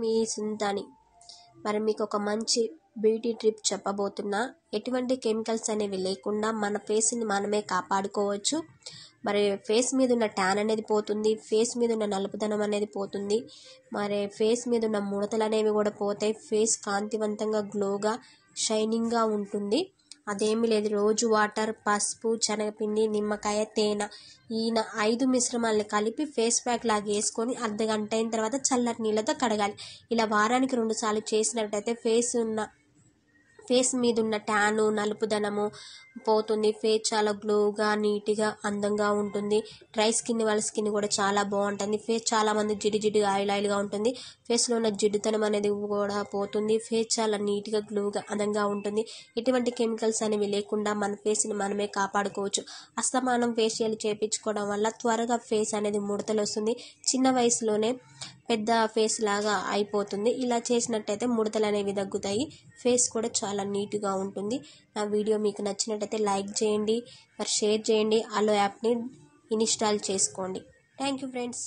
మీ సొంతని మరి మీకు ఒక మంచి బ్యూటీ ట్రిప్ చెప్పబోతున్నా ఎటువంటి కెమికల్స్ అనేవి లేకుండా మన ఫేస్ని మనమే కాపాడుకోవచ్చు మరి ఫేస్ మీద ఉన్న ట్యాన్ అనేది పోతుంది ఫేస్ మీద ఉన్న నలుపుదనం అనేది పోతుంది మరి ఫేస్ మీద ఉన్న ముడతలు అనేవి కూడా పోతాయి ఫేస్ కాంతివంతంగా గ్లోగా షైనింగ్గా ఉంటుంది అదేమి లేదు రోజు వాటర్ పసుపు శనగపిండి నిమ్మకాయ తేనె ఈయన ఐదు మిశ్రమాలను కలిపి ఫేస్ ప్యాక్ లాగా వేసుకొని అర్ధగంట అయిన తర్వాత చల్లటి నీళ్ళతో కడగాలి ఇలా వారానికి రెండు సార్లు చేసినట్టయితే ఫేస్ ఉన్న ఫేస్ మీద ఉన్న ట్యాను నలుపుదనము పోతుంది ఫేస్ చాలా గ్లోగా నీట్గా అందంగా ఉంటుంది డ్రై స్కిన్ వాళ్ళ స్కిన్ కూడా చాలా బాగుంటుంది ఫేస్ చాలా మంది జిడ్డు జిడ్డు ఆయిల్ ఆయిల్గా ఉంటుంది ఫేస్లో ఉన్న జిడ్డుతనం అనేది కూడా పోతుంది ఫేస్ చాలా నీట్గా గ్లోగా అందంగా ఉంటుంది ఎటువంటి కెమికల్స్ అనేవి లేకుండా మన ఫేస్ని మనమే కాపాడుకోవచ్చు అస్తమానం ఫేషియల్ చేపించుకోవడం వల్ల త్వరగా ఫేస్ అనేది ముడతలు వస్తుంది చిన్న వయసులోనే పెద్ద ఫేస్ లాగా అయిపోతుంది ఇలా చేసినట్టయితే ముడతలు అనేవి తగ్గుతాయి ఫేస్ కూడా చాలా నీట్గా ఉంటుంది నా వీడియో మీకు నచ్చినట్టయితే లైక్ చేయండి మరి షేర్ చేయండి అలో యాప్ని ఇన్స్టాల్ చేసుకోండి థ్యాంక్ యూ ఫ్రెండ్స్